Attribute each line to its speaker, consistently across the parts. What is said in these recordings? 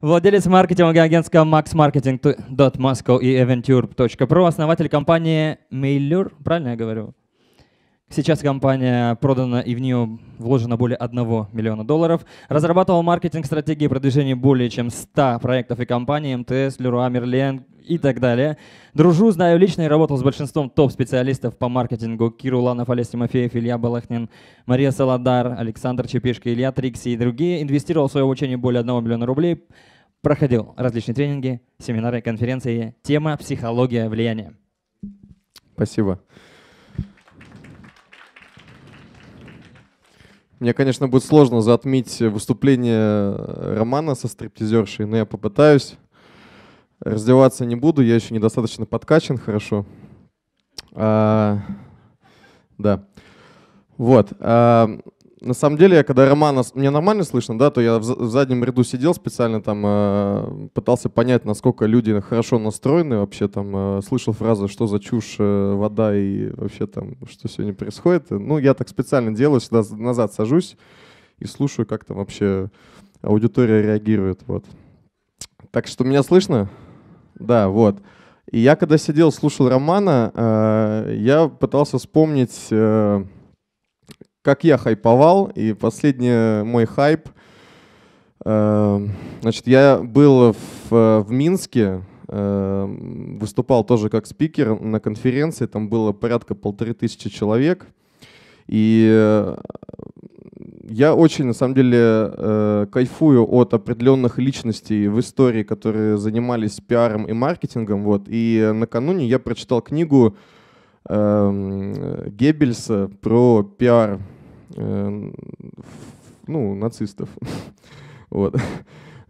Speaker 1: Владелец маркетингового агентского maxmarketing.moscow и aventure.pro, основатель компании Mailer, правильно я говорю? Сейчас компания продана и в нее вложено более 1 миллиона долларов. Разрабатывал маркетинг, стратегии продвижения более чем 100 проектов и компаний, МТС, Леруа, Мерлен и так далее. Дружу, знаю лично и работал с большинством топ-специалистов по маркетингу. Киру Ланов, Олесь Тимофеев, Илья Балахнин, Мария Саладар, Александр Чепишко, Илья Трикси и другие. Инвестировал в свое обучение более 1 миллиона рублей. Проходил различные тренинги, семинары, конференции. Тема «Психология влияния». Спасибо. Мне, конечно, будет сложно затмить выступление Романа со стриптизершей, но я попытаюсь. Раздеваться не буду, я еще недостаточно подкачан, хорошо. А, да. Вот. А, на самом деле, я когда Романа, мне нормально слышно, да, то я в, в заднем ряду сидел специально там, э, пытался понять, насколько люди хорошо настроены вообще там, э, слышал фразы, что за чушь, э, вода и вообще там, что сегодня происходит. Ну, я так специально делаю, сюда назад сажусь и слушаю, как там вообще аудитория реагирует, вот. Так что меня слышно? Да, вот. И я когда сидел, слушал Романа, э, я пытался вспомнить... Э, как я хайповал, и последний мой хайп. Э, значит, я был в, э, в Минске, э, выступал тоже как спикер на конференции, там было порядка полторы тысячи человек. И э, я очень, на самом деле, э, кайфую от определенных личностей в истории, которые занимались пиаром и маркетингом. Вот. И накануне я прочитал книгу Эм, Геббельса про пиар э, ну, нацистов. вот.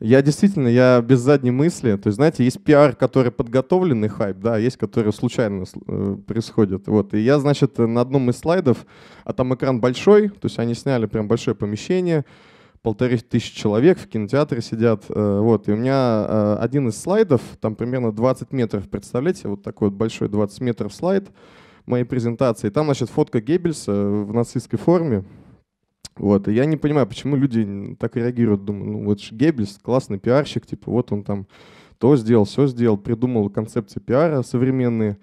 Speaker 1: Я действительно, я без задней мысли. То есть, знаете, есть пиар, который подготовленный хайп, да, есть, который случайно э, происходит. Вот. И я, значит, на одном из слайдов, а там экран большой, то есть они сняли прям большое помещение, полторы тысячи человек в кинотеатре сидят. Э, вот. И у меня э, один из слайдов, там примерно 20 метров, представляете, вот такой вот большой 20 метров слайд, моей презентации. Там, значит, фотка Геббельса э, в нацистской форме. Вот, и я не понимаю, почему люди так реагируют. Думаю, ну вот Геббельс, классный пиарщик, типа вот он там то сделал, все сделал, придумал концепции пиара современные.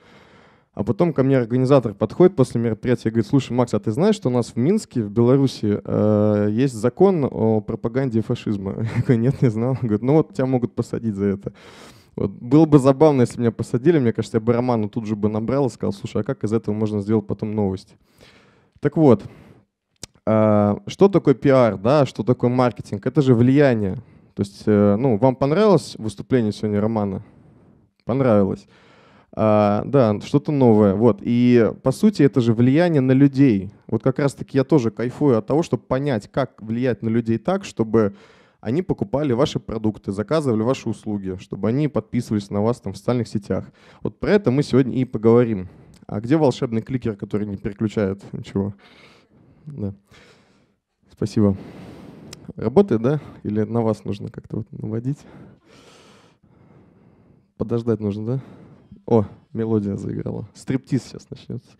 Speaker 1: А потом ко мне организатор подходит после мероприятия и говорит, слушай, Макс, а ты знаешь, что у нас в Минске, в Беларуси, э, есть закон о пропаганде фашизма? Я говорю, нет, не знал. Он говорит, ну вот тебя могут посадить за это. Вот. Было бы забавно, если меня посадили, мне кажется, я бы Роману тут же бы набрал и сказал, слушай, а как из этого можно сделать потом новость? Так вот, а, что такое пиар, да, что такое маркетинг? Это же влияние. То есть, э, ну, вам понравилось выступление сегодня Романа? Понравилось. А, да, что-то новое. Вот. И по сути это же влияние на людей. Вот как раз-таки я тоже кайфую от того, чтобы понять, как влиять на людей так, чтобы они покупали ваши продукты, заказывали ваши услуги, чтобы они подписывались на вас там в социальных сетях. Вот про это мы сегодня и поговорим. А где волшебный кликер, который не переключает ничего? Да. Спасибо. Работает, да? Или на вас нужно как-то вот наводить? Подождать нужно, да? О, мелодия заиграла. Стриптиз сейчас начнется.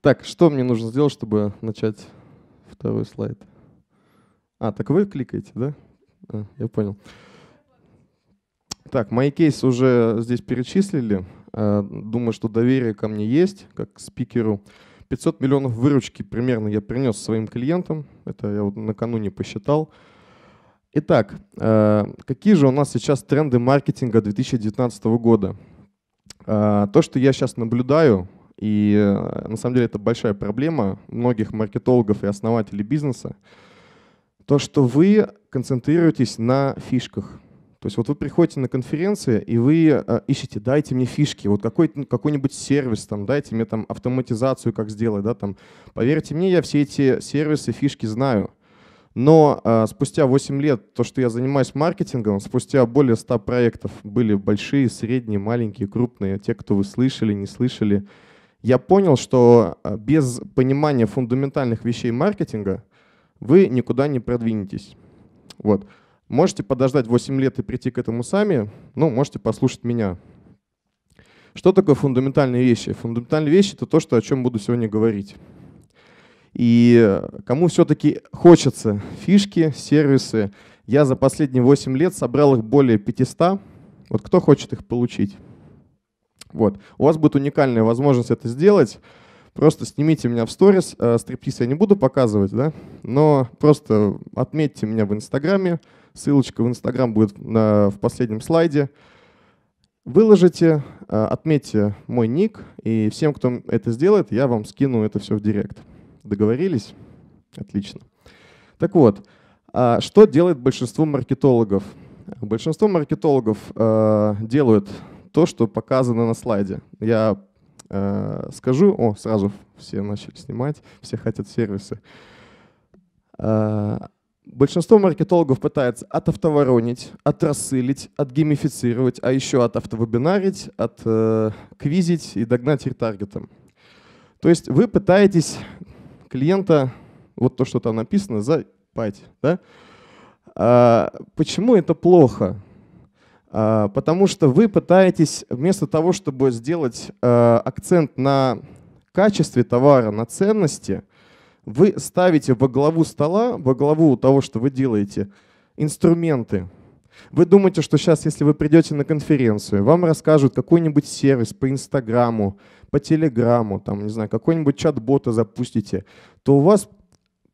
Speaker 1: Так, что мне нужно сделать, чтобы начать второй слайд? А, так вы кликаете, да? А, я понял. Так, мои кейсы уже здесь перечислили. А, думаю, что доверие ко мне есть, как к спикеру. 500 миллионов выручки примерно я принес своим клиентам. Это я вот накануне посчитал. Итак, а, какие же у нас сейчас тренды маркетинга 2019 года? А, то, что я сейчас наблюдаю, и э, на самом деле это большая проблема многих маркетологов и основателей бизнеса, то, что вы концентрируетесь на фишках. То есть вот вы приходите на конференции, и вы э, ищете, дайте мне фишки, вот какой, ну, какой-нибудь сервис, там, дайте мне там автоматизацию, как сделать, да, там. Поверьте мне, я все эти сервисы, фишки знаю. Но э, спустя 8 лет, то, что я занимаюсь маркетингом, спустя более 100 проектов были большие, средние, маленькие, крупные, те, кто вы слышали, не слышали, я понял, что э, без понимания фундаментальных вещей маркетинга – вы никуда не продвинетесь. Вот. Можете подождать 8 лет и прийти к этому сами, ну, можете послушать меня. Что такое фундаментальные вещи? Фундаментальные вещи — это то, что, о чем буду сегодня говорить. И э, кому все-таки хочется фишки, сервисы, я за последние 8 лет собрал их более 500. Вот кто хочет их получить? Вот. У вас будет уникальная возможность это сделать. Просто снимите меня в сторис, э, стриптиз я не буду показывать, да, но просто отметьте меня в Инстаграме, ссылочка в Инстаграм будет на, в последнем слайде. Выложите, э, отметьте мой ник, и всем, кто это сделает, я вам скину это все в директ. Договорились? Отлично. Так вот, э, что делает большинство маркетологов? Большинство маркетологов э, делают то, что показано на слайде. Я Э, скажу, о, сразу все начали снимать, все хотят сервисы. Э, большинство маркетологов пытается отавтоворонить, отрассылить, отгеймифицировать, а еще отавтовебинарить, отквизить э, и догнать ретаргетом. То есть вы пытаетесь клиента, вот то, что там написано, запать. Да? А почему это плохо? А, потому что вы пытаетесь, вместо того, чтобы сделать а, акцент на качестве товара, на ценности, вы ставите во главу стола, во главу того, что вы делаете, инструменты. Вы думаете, что сейчас, если вы придете на конференцию, вам расскажут какой-нибудь сервис по Инстаграму, по Телеграму, там, не знаю, какой-нибудь чат-бота запустите, то у вас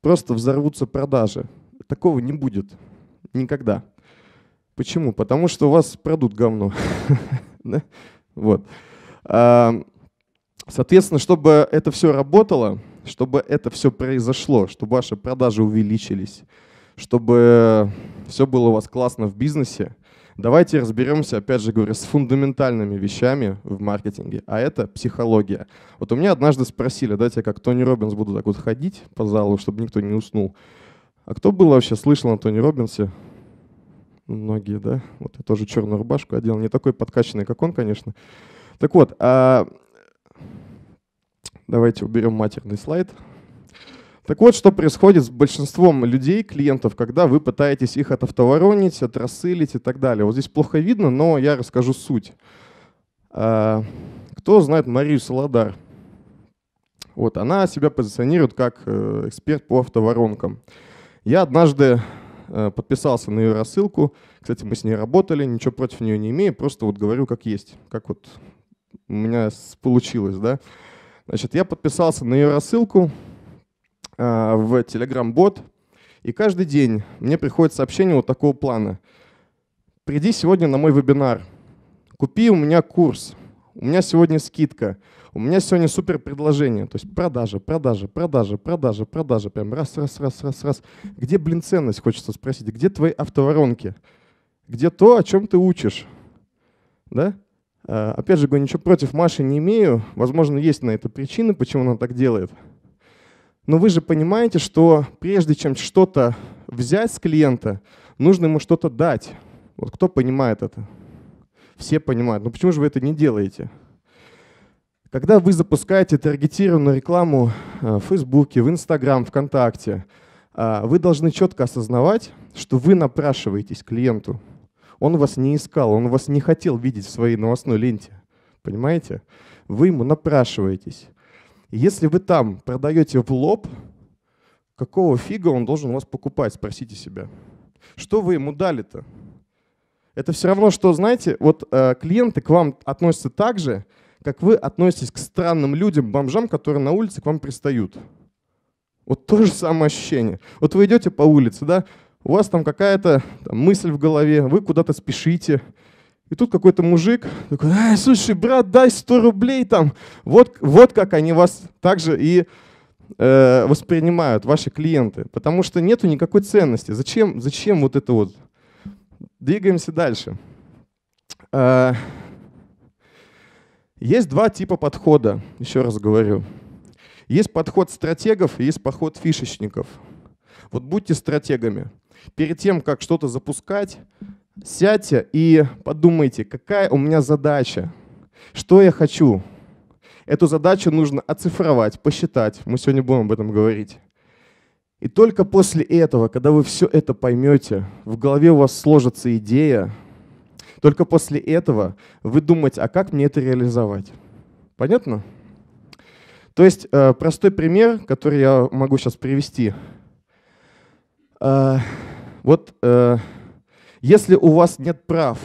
Speaker 1: просто взорвутся продажи. Такого не будет никогда. Почему? Потому что у вас продут говно. Вот. А, соответственно, чтобы это все работало, чтобы это все произошло, чтобы ваши продажи увеличились, чтобы все было у вас классно в бизнесе, давайте разберемся, опять же говорю, с фундаментальными вещами в маркетинге, а это психология. Вот у меня однажды спросили, дайте я как Тони Робинс буду так вот ходить по залу, чтобы никто не уснул. А кто был вообще слышал о Тони Робинсе? многие, да. Вот я тоже черную рубашку одел, не такой подкачанный, как он, конечно. Так вот, а... давайте уберем матерный слайд. Так вот, что происходит с большинством людей, клиентов, когда вы пытаетесь их отовтоворонить, отрассылить и так далее. Вот здесь плохо видно, но я расскажу суть. А... Кто знает Марию Солодар? Вот, она себя позиционирует как э, эксперт по автоворонкам. Я однажды Э, подписался на ее рассылку. Кстати, мы с ней работали, ничего против нее не имею, просто вот говорю как есть, как вот у меня получилось, да. Значит, я подписался на ее рассылку а, в Telegram-бот, и каждый день мне приходит сообщение вот такого плана. «Приди сегодня на мой вебинар, купи у меня курс, у меня сегодня скидка». У меня сегодня супер предложение. То есть продажа, продажа, продажа, продажа, продажа. Прям раз, раз, раз, раз, раз. Где, блин, ценность, хочется спросить? Где твои автоворонки? Где то, о чем ты учишь? Да? А, опять же, говорю, ничего против Маши не имею. Возможно, есть на это причины, почему она так делает. Но вы же понимаете, что прежде чем что-то взять с клиента, нужно ему что-то дать. Вот кто понимает это? Все понимают. Но ну почему же вы это не делаете? Когда вы запускаете таргетированную рекламу э, в Фейсбуке, в Инстаграм, ВКонтакте, э, вы должны четко осознавать, что вы напрашиваетесь клиенту. Он вас не искал, он вас не хотел видеть в своей новостной ленте. Понимаете? Вы ему напрашиваетесь. Если вы там продаете в лоб, какого фига он должен вас покупать, спросите себя. Что вы ему дали-то? Это все равно, что, знаете, вот э, клиенты к вам относятся так же, как вы относитесь к странным людям, бомжам, которые на улице к вам пристают. Вот то же самое ощущение. Вот вы идете по улице, да, у вас там какая-то мысль в голове, вы куда-то спешите, и тут какой-то мужик такой, «Ай, слушай, брат, дай 100 рублей там. Вот, вот как они вас также и э, воспринимают, ваши клиенты. Потому что нету никакой ценности. Зачем, зачем вот это вот? Двигаемся дальше. Э, есть два типа подхода, еще раз говорю. Есть подход стратегов есть подход фишечников. Вот будьте стратегами. Перед тем, как что-то запускать, сядьте и подумайте, какая у меня задача, что я хочу. Эту задачу нужно оцифровать, посчитать. Мы сегодня будем об этом говорить. И только после этого, когда вы все это поймете, в голове у вас сложится идея, только после этого вы думаете, а как мне это реализовать? Понятно? То есть э, простой пример, который я могу сейчас привести. Э, вот э, если у вас нет прав,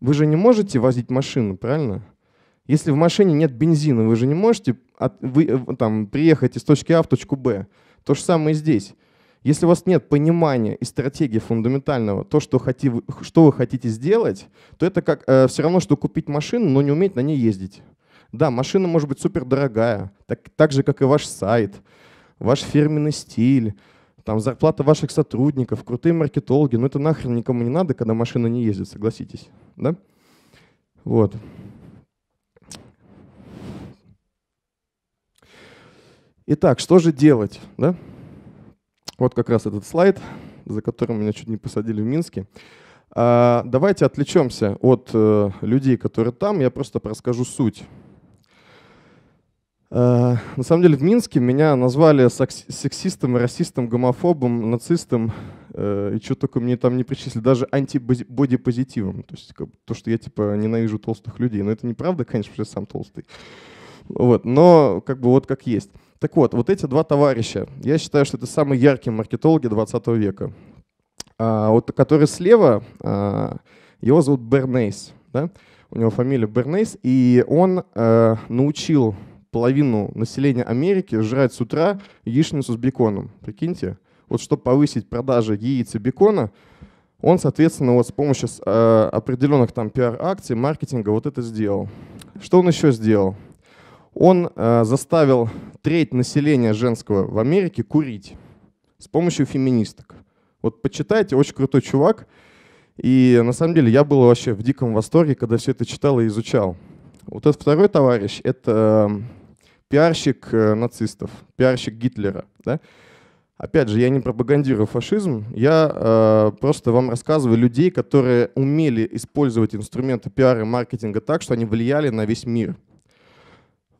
Speaker 1: вы же не можете возить машину, правильно? Если в машине нет бензина, вы же не можете от, вы, там, приехать из точки А в точку Б. То же самое здесь. Если у вас нет понимания и стратегии фундаментального, то, что, хоти, что вы хотите сделать, то это как э, все равно, что купить машину, но не уметь на ней ездить. Да, машина может быть супер дорогая, так, так же, как и ваш сайт, ваш фирменный стиль, там, зарплата ваших сотрудников, крутые маркетологи, но это нахрен никому не надо, когда машина не ездит, согласитесь. Да? Вот. Итак, что же делать? Да? Вот как раз этот слайд, за которым меня чуть не посадили в Минске. А, давайте отвлечемся от э, людей, которые там. Я просто расскажу суть. А, на самом деле в Минске меня назвали сексистом, расистом, гомофобом, нацистом э, и что только мне там не причислили, даже антибодипозитивом. То есть то, что я типа ненавижу толстых людей. Но это неправда, конечно, что я сам толстый. Вот, но как бы вот как есть. Так вот, вот эти два товарища, я считаю, что это самые яркие маркетологи 20 века. А, вот который слева, а, его зовут Бернейс, да? у него фамилия Бернейс, и он а, научил половину населения Америки жрать с утра яичницу с беконом. Прикиньте, вот чтобы повысить продажи яиц и бекона, он, соответственно, вот с помощью э, определенных там пиар-акций, маркетинга вот это сделал. Что он еще сделал? Он э, заставил треть населения женского в Америке курить с помощью феминисток. Вот почитайте, очень крутой чувак. И на самом деле я был вообще в диком восторге, когда все это читал и изучал. Вот этот второй товарищ — это эм, пиарщик э, нацистов, пиарщик Гитлера. Да? Опять же, я не пропагандирую фашизм, я э, просто вам рассказываю людей, которые умели использовать инструменты пиара и маркетинга так, что они влияли на весь мир —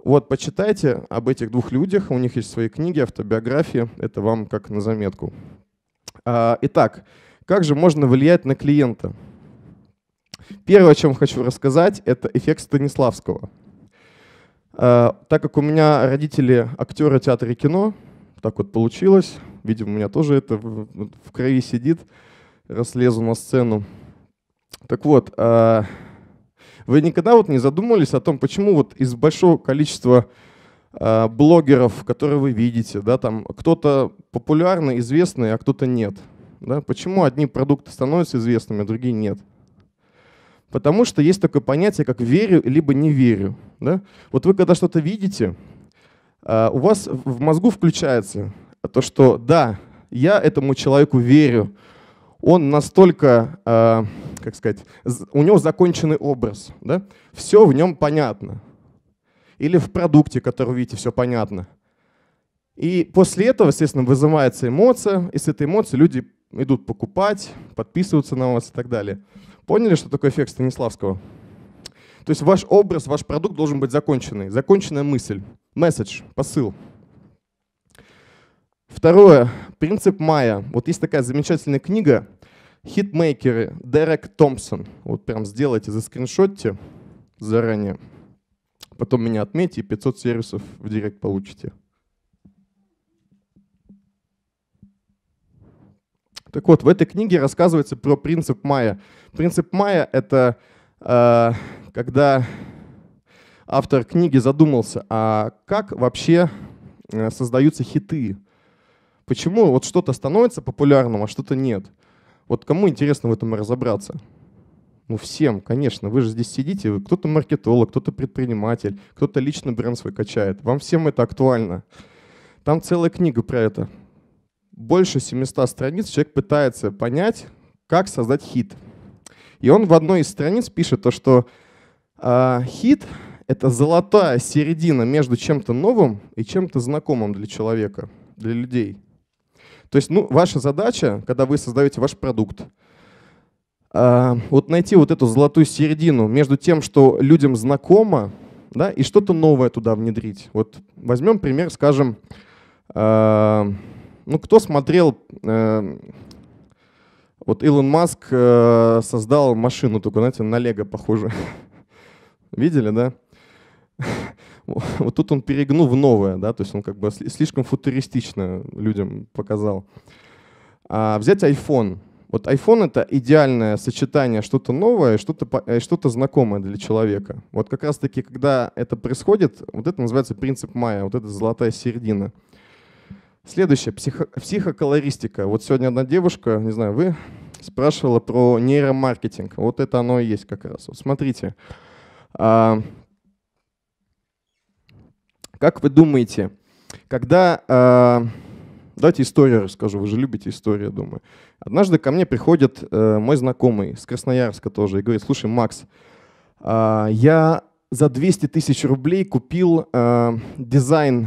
Speaker 1: вот, почитайте об этих двух людях. У них есть свои книги, автобиографии. Это вам как на заметку. А, итак, как же можно влиять на клиента? Первое, о чем хочу рассказать, это эффект Станиславского. А, так как у меня родители актеры театра и кино, так вот получилось, видимо, у меня тоже это в крови сидит, Раслезу на сцену. Так вот, а, вы никогда вот не задумывались о том, почему вот из большого количества э, блогеров, которые вы видите, да, там кто-то популярный, известный, а кто-то нет? Да? Почему одни продукты становятся известными, а другие нет? Потому что есть такое понятие, как верю либо не верю. Да? Вот вы когда что-то видите, э, у вас в мозгу включается то, что да, я этому человеку верю, он настолько, э, как сказать, у него законченный образ. Да? Все в нем понятно. Или в продукте, который видите, все понятно. И после этого, естественно, вызывается эмоция, и с этой эмоцией люди идут покупать, подписываются на вас и так далее. Поняли, что такое эффект Станиславского? То есть ваш образ, ваш продукт должен быть законченный. Законченная мысль, месседж, посыл. Второе. Принцип Майя. Вот есть такая замечательная книга «Хитмейкеры» Дерек Томпсон. Вот прям сделайте, заскриншотьте заранее. Потом меня отметьте, 500 сервисов в директ получите. Так вот, в этой книге рассказывается про принцип Майя. Принцип Майя — это э, когда автор книги задумался, а как вообще э, создаются хиты? Почему вот что-то становится популярным, а что-то нет? Вот кому интересно в этом разобраться? Ну всем, конечно, вы же здесь сидите, кто-то маркетолог, кто-то предприниматель, кто-то лично бренд свой качает. Вам всем это актуально. Там целая книга про это. Больше 700 страниц человек пытается понять, как создать хит. И он в одной из страниц пишет то, что э, хит — это золотая середина между чем-то новым и чем-то знакомым для человека, для людей — то есть ну, ваша задача, когда вы создаете ваш продукт, а, вот найти вот эту золотую середину между тем, что людям знакомо, да, и что-то новое туда внедрить. Вот возьмем пример, скажем, э, ну кто смотрел, э, вот Илон Маск э, создал машину, только, знаете, на Лего похоже. Видели, да? вот тут он перегнул в новое, да, то есть он как бы слишком футуристично людям показал. А взять iPhone. Вот iPhone это идеальное сочетание что-то новое, что-то э, что знакомое для человека. Вот как раз-таки, когда это происходит, вот это называется принцип Майя, вот это золотая середина. Следующее, психо, психоколористика. Вот сегодня одна девушка, не знаю, вы, спрашивала про нейромаркетинг. Вот это оно и есть как раз. Вот смотрите, а, как вы думаете, когда... Э, давайте историю расскажу, вы же любите историю, думаю. Однажды ко мне приходит э, мой знакомый с Красноярска тоже и говорит, слушай, Макс, э, я за 200 тысяч рублей купил э, дизайн,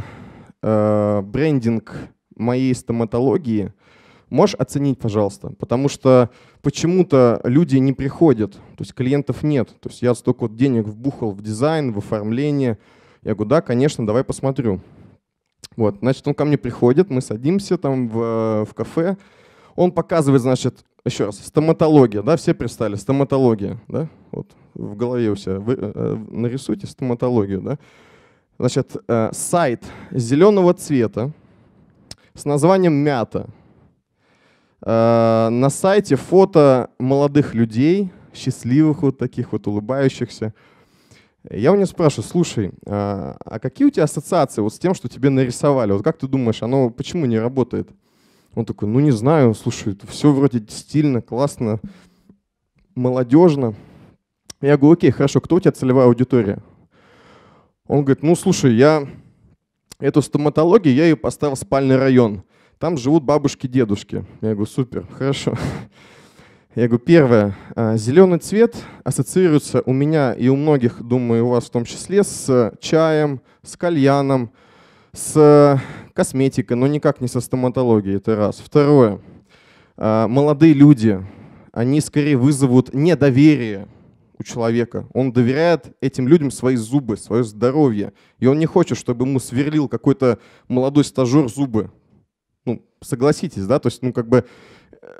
Speaker 1: э, брендинг моей стоматологии. Можешь оценить, пожалуйста? Потому что почему-то люди не приходят, то есть клиентов нет. То есть я столько вот денег вбухал в дизайн, в оформление, я говорю, да, конечно, давай посмотрю. Вот, значит, он ко мне приходит, мы садимся там в, э, в кафе, он показывает, значит, еще раз, стоматология, да, все представили, стоматология, да, вот в голове у себя, вы э, э нарисуйте стоматологию, да. Значит, э, сайт зеленого цвета с названием «Мята». Э, на сайте фото молодых людей, счастливых вот таких вот, улыбающихся, я у нее спрашиваю, слушай, а, а какие у тебя ассоциации вот с тем, что тебе нарисовали? Вот как ты думаешь, оно почему не работает? Он такой, ну не знаю, слушай, все вроде стильно, классно, молодежно. Я говорю, окей, хорошо, кто у тебя целевая аудитория? Он говорит, ну слушай, я эту стоматологию, я ее поставил в спальный район. Там живут бабушки-дедушки. Я говорю, супер, хорошо. Я говорю, первое, а, зеленый цвет ассоциируется у меня и у многих, думаю, у вас в том числе, с чаем, с кальяном, с косметикой, но никак не со стоматологией, это раз. Второе, а, молодые люди, они скорее вызовут недоверие у человека. Он доверяет этим людям свои зубы, свое здоровье, и он не хочет, чтобы ему сверлил какой-то молодой стажер зубы. Ну, согласитесь, да, то есть, ну, как бы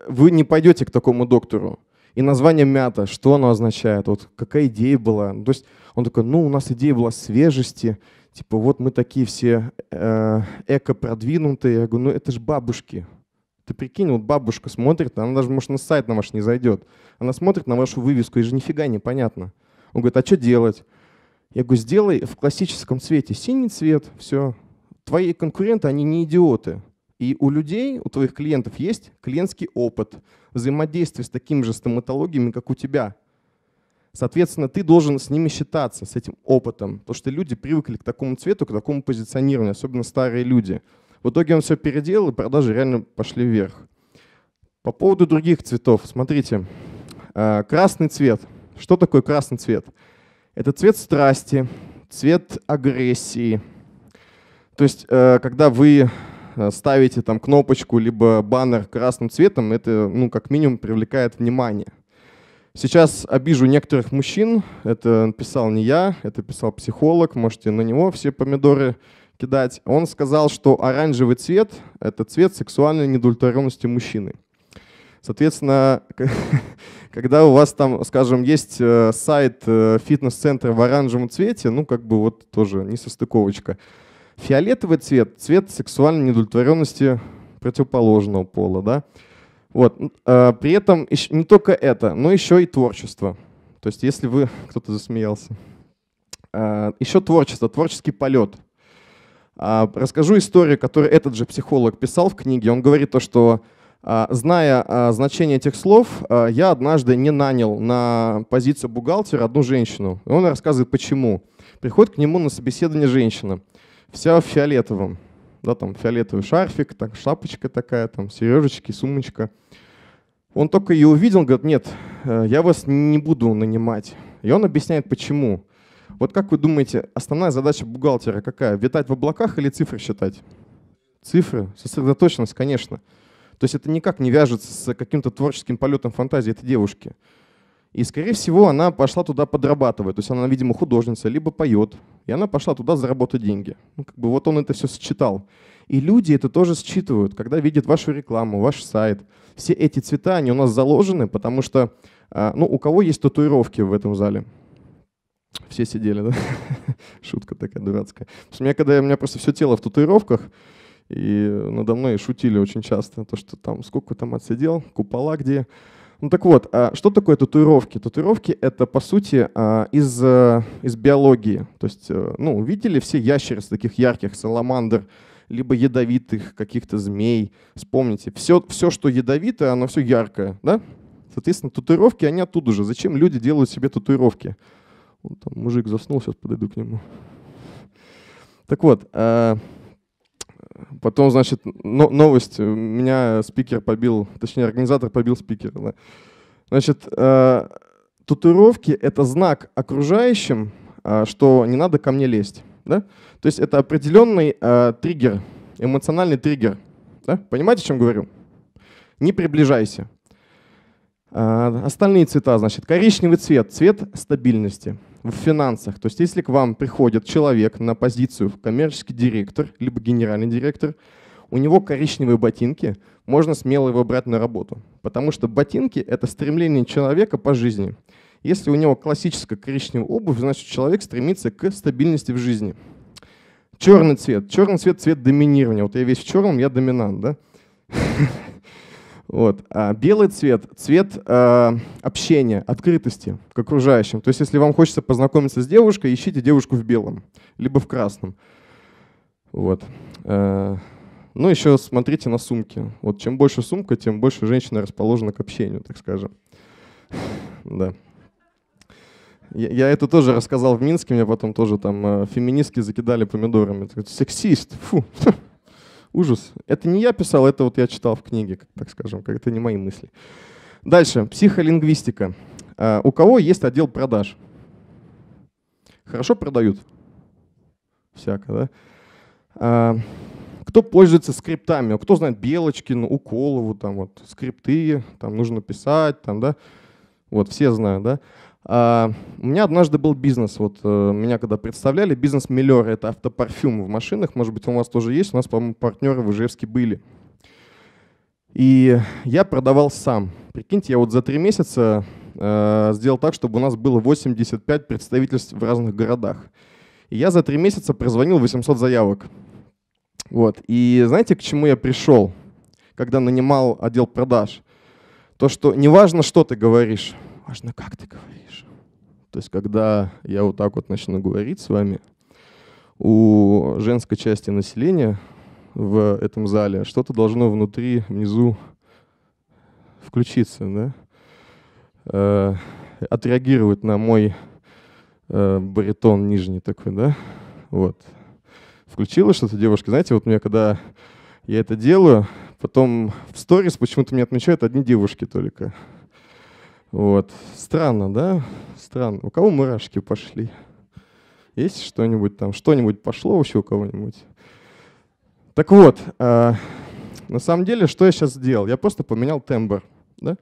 Speaker 1: вы не пойдете к такому доктору. И название мята, что оно означает, вот какая идея была. Ну, то есть он такой, ну, у нас идея была свежести, типа вот мы такие все э, эко-продвинутые. Я говорю, ну это же бабушки. Ты прикинь, вот бабушка смотрит, она даже, может, на сайт на ваш не зайдет. Она смотрит на вашу вывеску, и же нифига не понятно. Он говорит, а что делать? Я говорю, сделай в классическом цвете синий цвет, все. Твои конкуренты, они не идиоты. И у людей, у твоих клиентов есть клиентский опыт взаимодействия с такими же стоматологиями, как у тебя. Соответственно, ты должен с ними считаться, с этим опытом, потому что люди привыкли к такому цвету, к такому позиционированию, особенно старые люди. В итоге он все переделал, и продажи реально пошли вверх. По поводу других цветов, смотрите, э, красный цвет. Что такое красный цвет? Это цвет страсти, цвет агрессии. То есть, э, когда вы Э, ставите там кнопочку либо баннер красным цветом, это, ну, как минимум, привлекает внимание. Сейчас обижу некоторых мужчин. Это написал не я, это писал психолог. Можете на него все помидоры кидать. Он сказал, что оранжевый цвет — это цвет сексуальной недовлетворенности мужчины. Соответственно, когда у вас там, скажем, есть э, сайт э, фитнес-центра в оранжевом цвете, ну, как бы вот тоже несостыковочка. состыковочка Фиолетовый цвет – цвет сексуальной недовлетворенности противоположного пола. Да? Вот. А, при этом не только это, но еще и творчество. То есть если вы… Кто-то засмеялся. А, еще творчество, творческий полет. А, расскажу историю, которую этот же психолог писал в книге. Он говорит то, что зная значение этих слов, я однажды не нанял на позицию бухгалтера одну женщину. И он рассказывает, почему. Приходит к нему на собеседование женщина – вся в фиолетовом. Да, там фиолетовый шарфик, так, шапочка такая, там сережечки, сумочка. Он только ее увидел, говорит, нет, э, я вас не буду нанимать. И он объясняет, почему. Вот как вы думаете, основная задача бухгалтера какая? Витать в облаках или цифры считать? Цифры, сосредоточенность, конечно. То есть это никак не вяжется с каким-то творческим полетом фантазии этой девушки. И, скорее всего, она пошла туда подрабатывать. То есть она, видимо, художница, либо поет, и она пошла туда заработать деньги. Ну, как бы вот он это все считал. И люди это тоже считывают, когда видят вашу рекламу, ваш сайт. Все эти цвета, они у нас заложены, потому что, а, ну, у кого есть татуировки в этом зале? Все сидели, да? Шутка такая дурацкая. Потому что у меня, когда, у меня просто все тело в татуировках, и надо мной шутили очень часто, то, что там, сколько там отсидел, купола где, ну так вот, а что такое татуировки? Татуировки — это, по сути, а, из, э, из биологии. То есть, э, ну, видели все ящериц таких ярких, саламандр, либо ядовитых каких-то змей. Вспомните, все, все, что ядовитое, оно все яркое, да? Соответственно, татуировки, они оттуда же. Зачем люди делают себе татуировки? Вон там мужик заснул, сейчас подойду к нему. Так вот, а, Потом, значит, но, новость. Меня спикер побил, точнее, организатор побил спикера. Да. Значит, э, татуировки — это знак окружающим, э, что не надо ко мне лезть. Да? То есть это определенный э, триггер, эмоциональный триггер. Да? Понимаете, о чем говорю? Не приближайся. А, остальные цвета, значит, коричневый цвет, цвет стабильности в финансах. То есть если к вам приходит человек на позицию коммерческий директор, либо генеральный директор, у него коричневые ботинки, можно смело его брать на работу. Потому что ботинки — это стремление человека по жизни. Если у него классическая коричневая обувь, значит человек стремится к стабильности в жизни. Черный цвет. Черный цвет — цвет доминирования. Вот я весь в черном, я доминант, да? Вот. А белый цвет — цвет э, общения, открытости к окружающим. То есть если вам хочется познакомиться с девушкой, ищите девушку в белом, либо в красном. Вот. Э, ну, еще смотрите на сумки. Вот чем больше сумка, тем больше женщина расположена к общению, так скажем. Да. Я, это тоже рассказал в Минске, меня потом тоже там а, феминистки закидали помидорами. Сексист, фу. Ужас. Это не я писал, это вот я читал в книге, так скажем, как это не мои мысли. Дальше. Психолингвистика. А, у кого есть отдел продаж? Хорошо продают? Всяко, да? А, кто пользуется скриптами? Кто знает Белочкину, Уколову, там вот скрипты, там нужно писать, там, да? Вот все знают, да? Uh, у меня однажды был бизнес, вот э, меня когда представляли, бизнес Миллер, это автопарфюм в машинах, может быть, у вас тоже есть, у нас, по-моему, партнеры в Ижевске были. И я продавал сам. Прикиньте, я вот за три месяца uh, сделал так, чтобы у нас было 85 представительств в разных городах. И я за три месяца прозвонил 800 заявок. Вот. И знаете, к чему я пришел, когда нанимал отдел продаж? То, что неважно, что ты говоришь, важно, как ты говоришь. То есть когда я вот так вот начну говорить с вами, у женской части населения в этом зале что-то должно внутри, внизу включиться, да? Э, отреагировать на мой э, баритон нижний такой, да? Вот. Включила что-то девушки. Знаете, вот мне когда я это делаю, потом в сторис почему-то меня отмечают одни девушки только. Вот. Странно, да? Странно. У кого мурашки пошли? Есть что-нибудь там? Что-нибудь пошло вообще у кого-нибудь? Так вот, э, на самом деле, что я сейчас сделал? Я просто поменял тембр. Да?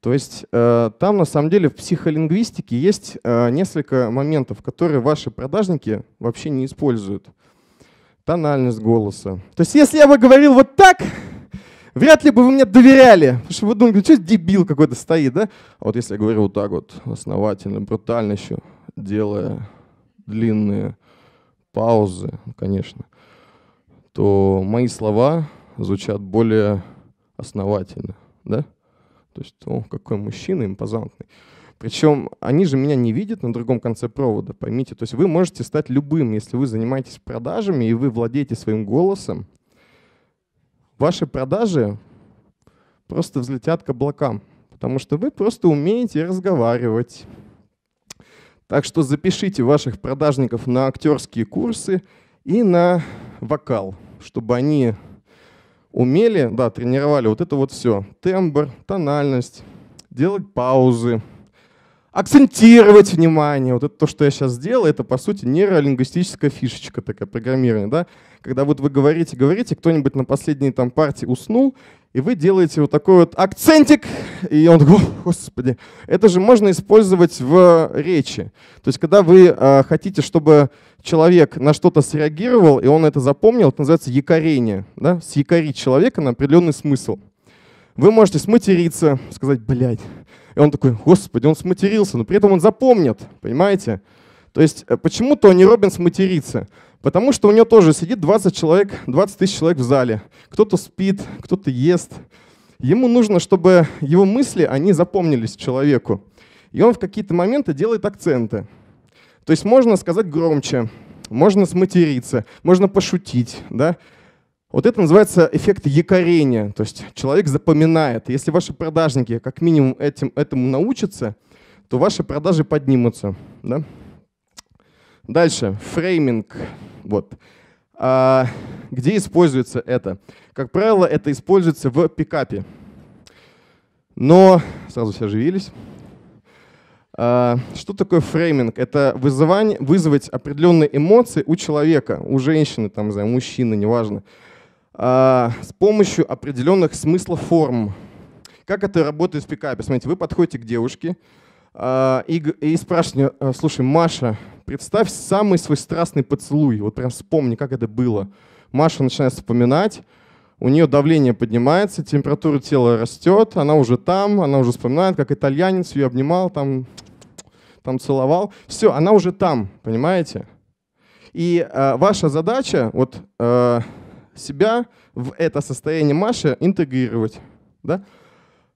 Speaker 1: То есть э, там на самом деле в психолингвистике есть э, несколько моментов, которые ваши продажники вообще не используют. Тональность голоса. То есть если я бы говорил вот так, вряд ли бы вы мне доверяли. Потому что вы думали, «Ну, что дебил какой-то стоит, да? А вот если я говорю вот так вот, основательно, брутально еще, делая длинные паузы, конечно, то мои слова звучат более основательно, да? То есть, о, какой мужчина импозантный. Причем они же меня не видят на другом конце провода, поймите. То есть вы можете стать любым, если вы занимаетесь продажами и вы владеете своим голосом, ваши продажи просто взлетят к облакам, потому что вы просто умеете разговаривать. Так что запишите ваших продажников на актерские курсы и на вокал, чтобы они умели, да, тренировали вот это вот все. Тембр, тональность, делать паузы, акцентировать внимание. Вот это то, что я сейчас сделал, это, по сути, нейролингвистическая фишечка такая, программирование. Да? Когда вот вы говорите, говорите, кто-нибудь на последней там партии уснул, и вы делаете вот такой вот акцентик, и он такой, господи, это же можно использовать в речи. То есть, когда вы э, хотите, чтобы человек на что-то среагировал, и он это запомнил, это называется якорение, да? съякорить человека на определенный смысл. Вы можете сматериться, сказать, блядь, и он такой, господи, он сматерился, но при этом он запомнит, понимаете? То есть э, почему Тони Робинс матерится? Потому что у него тоже сидит 20 человек, 20 тысяч человек в зале. Кто-то спит, кто-то ест. Ему нужно, чтобы его мысли, они запомнились человеку. И он в какие-то моменты делает акценты. То есть можно сказать громче, можно сматериться, можно пошутить, да? Вот это называется эффект якорения, то есть человек запоминает. Если ваши продажники как минимум этим, этому научатся, то ваши продажи поднимутся. Да? Дальше, фрейминг. Вот. А, где используется это? Как правило, это используется в пикапе. Но сразу все оживились. А, что такое фрейминг? Это вызывание, вызвать определенные эмоции у человека, у женщины, там, не знаю, мужчины, неважно а, с помощью определенных смыслов форм. Как это работает в пикапе? Смотрите, вы подходите к девушке а, и, и спрашиваете, «А, слушай, Маша, представь самый свой страстный поцелуй. Вот прям вспомни, как это было. Маша начинает вспоминать, у нее давление поднимается, температура тела растет, она уже там, она уже вспоминает, как итальянец ее обнимал, там, там целовал. Все, она уже там, понимаете? И э, ваша задача, вот э, себя в это состояние Маши интегрировать. Да?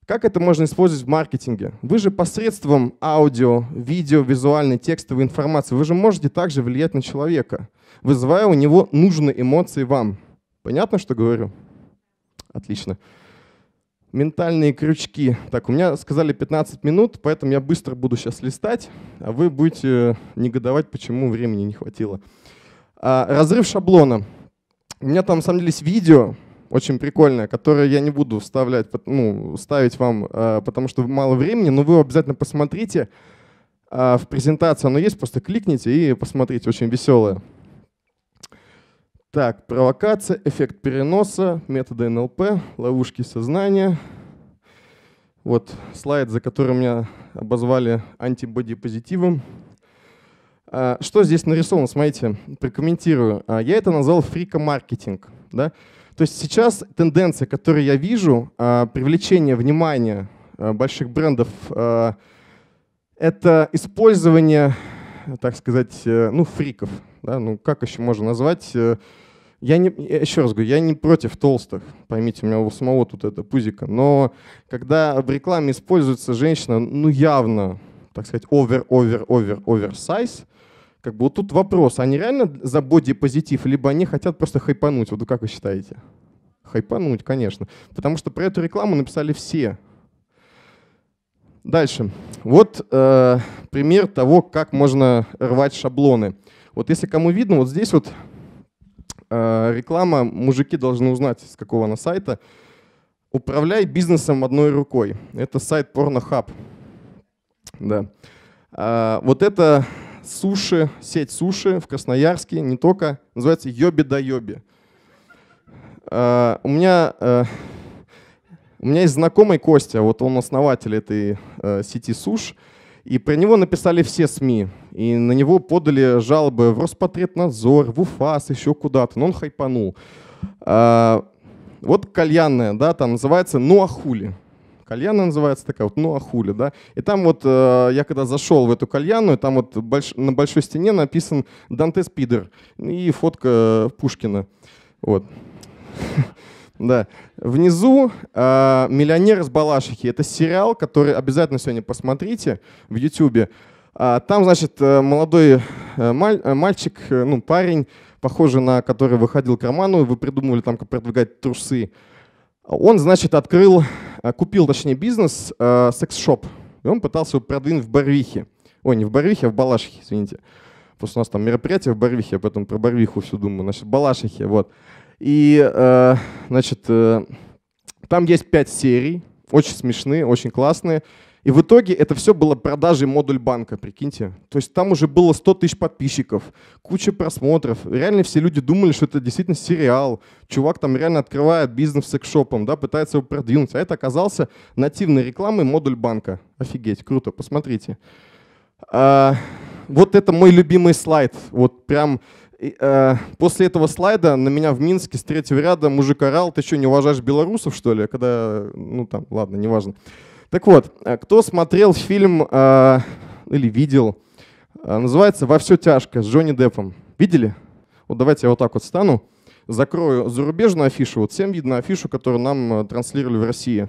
Speaker 1: Как это можно использовать в маркетинге? Вы же посредством аудио, видео, визуальной, текстовой информации, вы же можете также влиять на человека, вызывая у него нужные эмоции вам. Понятно, что говорю? Отлично. Ментальные крючки. Так, у меня сказали 15 минут, поэтому я быстро буду сейчас листать, а вы будете негодовать, почему времени не хватило. А, разрыв шаблона. У меня там, на самом деле, есть видео очень прикольное, которое я не буду вставлять, ну, ставить вам, э, потому что мало времени, но вы обязательно посмотрите. Э, в презентации оно есть, просто кликните и посмотрите, очень веселое. Так, провокация, эффект переноса, методы НЛП, ловушки сознания. Вот слайд, за который меня обозвали антибодипозитивом. позитивом а, что здесь нарисовано? Смотрите, прокомментирую. А, я это назвал фрикомаркетинг. Да? То есть сейчас тенденция, которую я вижу, а, привлечение внимания больших брендов, это использование, так сказать, э, ну, фриков. Да? Ну, как еще можно назвать? Э, я не, еще раз говорю, я не против толстых, поймите, у меня у самого тут это пузика, но когда в рекламе используется женщина, ну явно, так сказать, over, over, over, over size. Как бы вот тут вопрос, они реально за бодипозитив, либо они хотят просто хайпануть? Вот как вы считаете? Хайпануть, конечно. Потому что про эту рекламу написали все. Дальше. Вот э, пример того, как можно рвать шаблоны. Вот если кому видно, вот здесь вот э, реклама, мужики должны узнать, с какого она сайта. «Управляй бизнесом одной рукой». Это сайт Pornhub. Да. Э, вот это суши, сеть суши в Красноярске, не только, называется Йоби да Йоби. А, у меня э, у меня есть знакомый Костя, вот он основатель этой э, сети суш, и про него написали все СМИ, и на него подали жалобы в Роспотребнадзор, в УФАС, еще куда-то, но он хайпанул. А, вот кальянная, да, там называется «Ну а хули?» кальяна называется такая, вот, ну а хули, да. И там вот э, я когда зашел в эту кальянную, там вот больш, на большой стене написан Данте Спидер и фотка Пушкина. Вот. Да. Внизу э, «Миллионер из Балашихи». Это сериал, который обязательно сегодня посмотрите в Ютьюбе. А, там, значит, э, молодой э, маль, э, мальчик, ну, парень, похожий на который выходил к роману, вы придумывали там, как продвигать трусы. Он, значит, открыл Э, купил, точнее, бизнес э, секс-шоп, и он пытался его продвинуть в Барвихе. Ой, не в Барвихе, а в Балашихе, извините. Просто у нас там мероприятие в Барвихе, я поэтому про Барвиху все думаю, значит, Балашихе, вот. И, э, значит, там есть пять серий, очень смешные, очень классные. И в итоге это все было продажей модуль банка, прикиньте. То есть там уже было 100 тысяч подписчиков, куча просмотров. Реально все люди думали, что это действительно сериал. Чувак там реально открывает бизнес с шопом да, пытается его продвинуть. А это оказался нативной рекламой модуль банка. Офигеть, круто, посмотрите. А, вот это мой любимый слайд. Вот прям и, э, после этого слайда на меня в Минске с третьего ряда мужик орал, ты что, не уважаешь белорусов, что ли? Когда, ну там, ладно, неважно. Так вот, э, кто смотрел фильм э, или видел, э, называется «Во все тяжко» с Джонни Деппом. Видели? Вот давайте я вот так вот стану, закрою зарубежную афишу. Вот всем видно афишу, которую нам э, транслировали в России.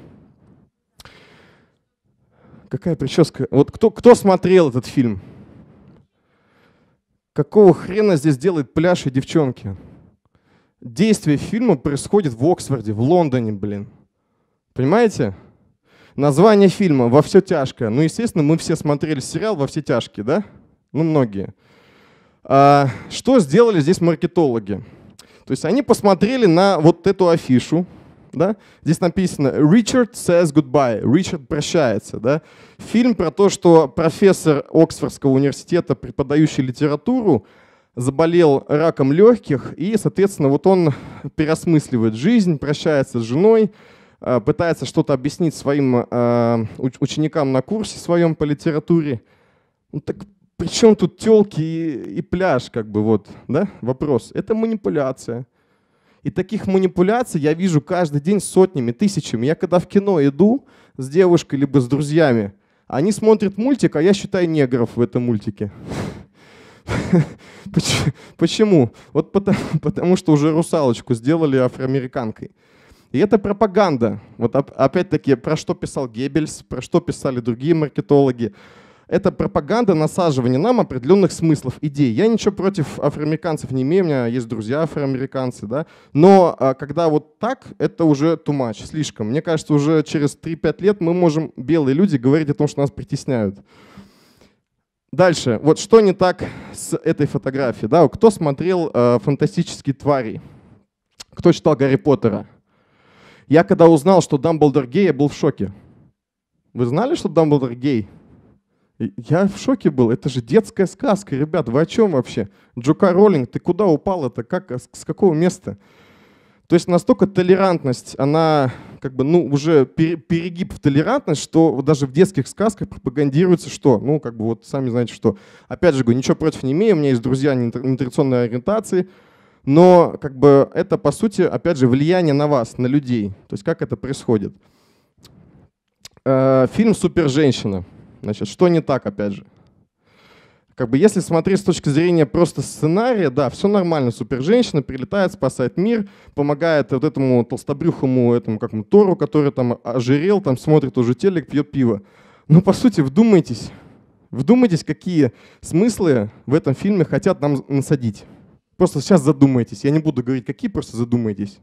Speaker 1: Какая прическа? Вот кто, кто смотрел этот фильм? Какого хрена здесь делает пляж и девчонки? Действие фильма происходит в Оксфорде, в Лондоне, блин. Понимаете? Название фильма «Во все тяжкое». Ну, естественно, мы все смотрели сериал «Во все тяжкие», да? Ну, многие. А, что сделали здесь маркетологи? То есть они посмотрели на вот эту афишу, да? Здесь написано "Richard says goodbye», «Ричард прощается». Да? Фильм про то, что профессор Оксфордского университета, преподающий литературу, заболел раком легких, и, соответственно, вот он переосмысливает жизнь, прощается с женой, Э, пытается что-то объяснить своим э, ученикам на курсе своем по литературе. Ну, так при чем тут телки и, и пляж, как бы вот, да, вопрос. Это манипуляция. И таких манипуляций я вижу каждый день сотнями, тысячами. Я когда в кино иду с девушкой либо с друзьями, они смотрят мультик, а я считаю негров в этом мультике. Почему? Вот потому, потому что уже русалочку сделали афроамериканкой. И это пропаганда. Вот опять-таки, про что писал Геббельс, про что писали другие маркетологи. Это пропаганда насаживания нам определенных смыслов, идей. Я ничего против афроамериканцев не имею, у меня есть друзья афроамериканцы, да. Но а, когда вот так, это уже too much, слишком. Мне кажется, уже через 3-5 лет мы можем, белые люди, говорить о том, что нас притесняют. Дальше. Вот что не так с этой фотографией, да? Кто смотрел э, «Фантастические твари»? Кто читал «Гарри Поттера»? Я когда узнал, что Дамблдор гей, я был в шоке. Вы знали, что Дамблдор гей? Я в шоке был. Это же детская сказка, ребят. Вы о чем вообще? Джока Роллинг, ты куда упал это? Как, а с какого места? То есть настолько толерантность, она как бы, ну, уже перегиб в толерантность, что даже в детских сказках пропагандируется что? Ну, как бы вот сами знаете что. Опять же, говорю, ничего против не имею, у меня есть друзья нетрадиционной ориентации, но как бы это, по сути, опять же, влияние на вас, на людей. То есть как это происходит. Э, фильм "Суперженщина". Значит, что не так, опять же? Как бы если смотреть с точки зрения просто сценария, да, все нормально. Суперженщина прилетает, спасает мир, помогает вот этому толстобрюхому, этому как Тору, который там ожирел, там смотрит уже телек, пьет пиво. Но ну, по сути, вдумайтесь, вдумайтесь, какие смыслы в этом фильме хотят нам насадить. Просто сейчас задумайтесь. Я не буду говорить, какие, просто задумайтесь.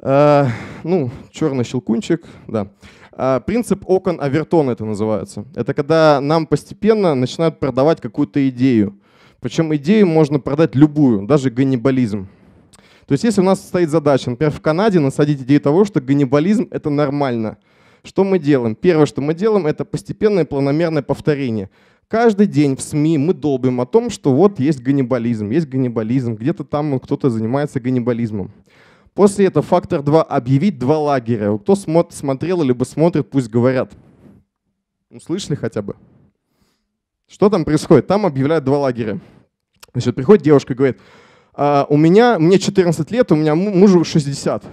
Speaker 1: А, ну, черный щелкунчик, да. А, принцип окон Авертона это называется. Это когда нам постепенно начинают продавать какую-то идею. Причем идею можно продать любую, даже ганнибализм. То есть если у нас стоит задача, например, в Канаде насадить идею того, что ганнибализм — это нормально, что мы делаем? Первое, что мы делаем, это постепенное планомерное повторение. Каждый день в СМИ мы долбим о том, что вот есть ганнибализм, есть ганнибализм, где-то там кто-то занимается ганнибализмом. После этого фактор 2 — объявить два лагеря. Кто смотрел или бы смотрит, пусть говорят. Услышали ну, хотя бы? Что там происходит? Там объявляют два лагеря. Значит, приходит девушка и говорит, а, у меня, мне 14 лет, у меня мужу 60.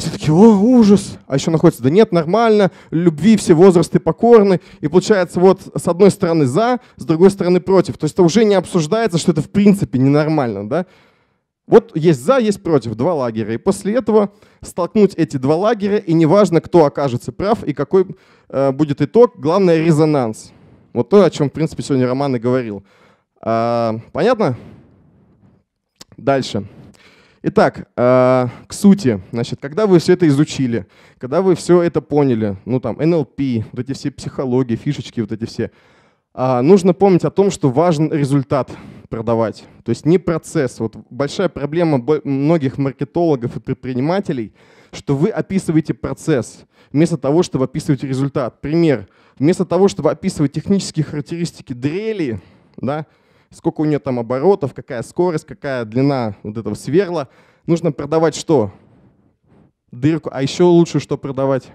Speaker 1: Все таки о, ужас. А еще находится, да нет, нормально, любви все возрасты покорны. И получается вот с одной стороны за, с другой стороны против. То есть это уже не обсуждается, что это в принципе ненормально, да? Вот есть за, есть против, два лагеря. И после этого столкнуть эти два лагеря, и неважно, кто окажется прав и какой э, будет итог, главное резонанс. Вот то, о чем, в принципе, сегодня Роман и говорил. А, понятно? Дальше. Итак, э, к сути, значит, когда вы все это изучили, когда вы все это поняли, ну там НЛП, вот эти все психологии, фишечки, вот эти все, э, нужно помнить о том, что важен результат продавать, то есть не процесс. Вот большая проблема многих маркетологов и предпринимателей, что вы описываете процесс вместо того, чтобы описывать результат. Пример, вместо того, чтобы описывать технические характеристики дрели, да, сколько у нее там оборотов, какая скорость, какая длина вот этого сверла. Нужно продавать что? Дырку. А еще лучше что продавать?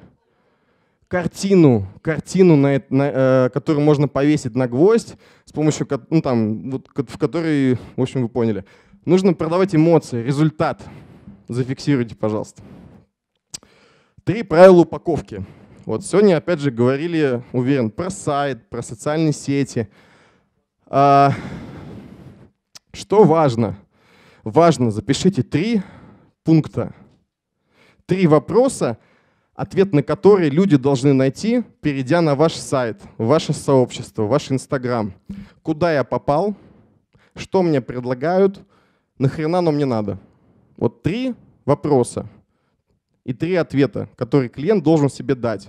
Speaker 1: картину, картину, на, на, э, которую можно повесить на гвоздь, с помощью, ну, там, вот, в которой, в общем, вы поняли. Нужно продавать эмоции, результат. Зафиксируйте, пожалуйста. Три правила упаковки. Вот сегодня, опять же, говорили, уверен, про сайт, про социальные сети – а, что важно? Важно, запишите три пункта, три вопроса, ответ на которые люди должны найти, перейдя на ваш сайт, ваше сообщество, ваш Инстаграм. Куда я попал, что мне предлагают, нахрена оно мне надо. Вот три вопроса и три ответа, которые клиент должен себе дать.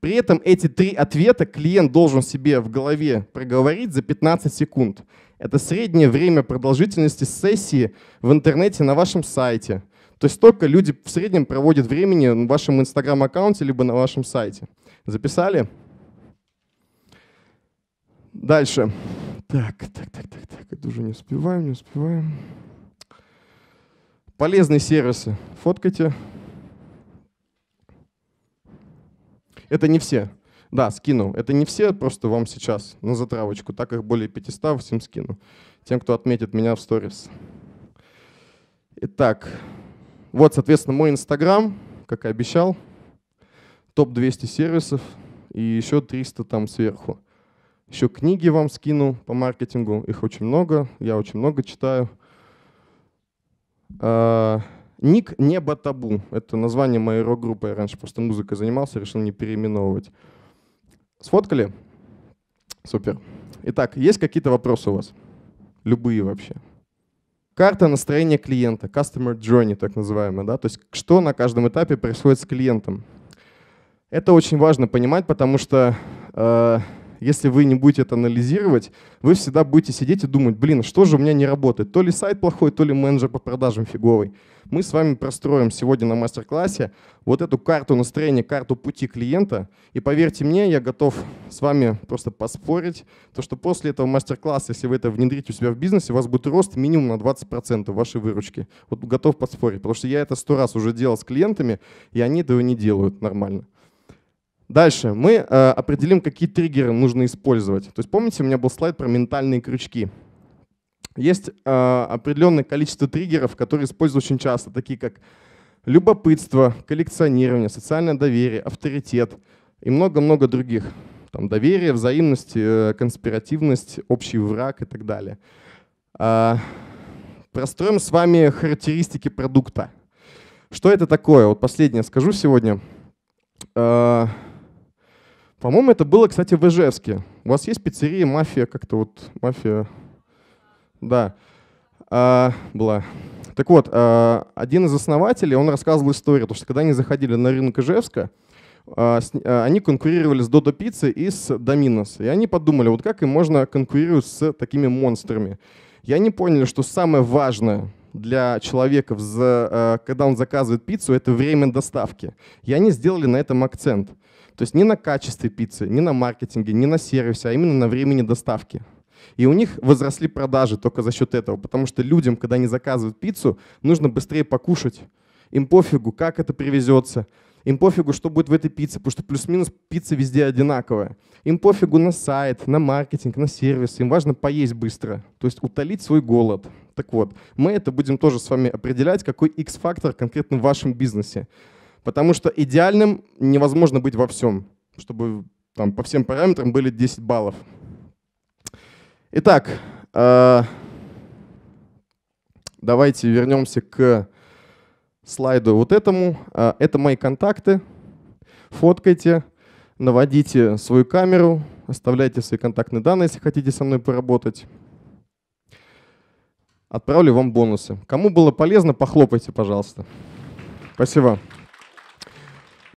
Speaker 1: При этом эти три ответа клиент должен себе в голове проговорить за 15 секунд. Это среднее время продолжительности сессии в интернете на вашем сайте. То есть столько люди в среднем проводят времени на вашем инстаграм-аккаунте либо на вашем сайте. Записали? Дальше. Так, так, так, так, так. Это уже не успеваем, не успеваем. Полезные сервисы. Фоткайте. Это не все. Да, скину. Это не все, просто вам сейчас на затравочку. Так их более 500, всем скину. Тем, кто отметит меня в сторис. Итак, вот, соответственно, мой Инстаграм, как и обещал. Топ-200 сервисов и еще 300 там сверху. Еще книги вам скину по маркетингу. Их очень много. Я очень много читаю. А, Ник Небо Табу. Это название моей рок-группы. Я раньше просто музыкой занимался, решил не переименовывать. Сфоткали? Супер. Итак, есть какие-то вопросы у вас? Любые вообще. Карта настроения клиента, customer journey так называемая, да, то есть что на каждом этапе происходит с клиентом. Это очень важно понимать, потому что э, если вы не будете это анализировать, вы всегда будете сидеть и думать, блин, что же у меня не работает? То ли сайт плохой, то ли менеджер по продажам фиговый. Мы с вами простроим сегодня на мастер-классе вот эту карту настроения, карту пути клиента. И поверьте мне, я готов с вами просто поспорить, то что после этого мастер-класса, если вы это внедрите у себя в бизнесе, у вас будет рост минимум на 20% вашей выручки. Вот готов поспорить, потому что я это сто раз уже делал с клиентами, и они этого не делают нормально. Дальше мы э, определим, какие триггеры нужно использовать. То есть помните, у меня был слайд про ментальные крючки. Есть э, определенное количество триггеров, которые используют очень часто, такие как любопытство, коллекционирование, социальное доверие, авторитет и много-много других. Там доверие, взаимность, э, конспиративность, общий враг и так далее. Э, простроим с вами характеристики продукта. Что это такое? Вот последнее скажу сегодня. Э, по-моему, это было, кстати, в Ижевске. У вас есть пиццерия «Мафия», как-то вот «Мафия», да, а, была. Так вот, а, один из основателей, он рассказывал историю, потому что когда они заходили на рынок Ижевска, а, а, они конкурировали с Додо Пиццей и с Доминос. И они подумали, вот как им можно конкурировать с такими монстрами. И они поняли, что самое важное для человека, а, когда он заказывает пиццу, это время доставки. И они сделали на этом акцент. То есть не на качестве пиццы, не на маркетинге, не на сервисе, а именно на времени доставки. И у них возросли продажи только за счет этого, потому что людям, когда они заказывают пиццу, нужно быстрее покушать. Им пофигу, как это привезется. Им пофигу, что будет в этой пицце, потому что плюс-минус пицца везде одинаковая. Им пофигу на сайт, на маркетинг, на сервис. Им важно поесть быстро, то есть утолить свой голод. Так вот, мы это будем тоже с вами определять, какой X-фактор конкретно в вашем бизнесе. Потому что идеальным невозможно быть во всем, чтобы там по всем параметрам были 10 баллов. Итак, э, давайте вернемся к слайду вот этому. Э, это мои контакты. Фоткайте, наводите свою камеру, оставляйте свои контактные данные, если хотите со мной поработать. Отправлю вам бонусы. Кому было полезно, похлопайте, пожалуйста. Спасибо.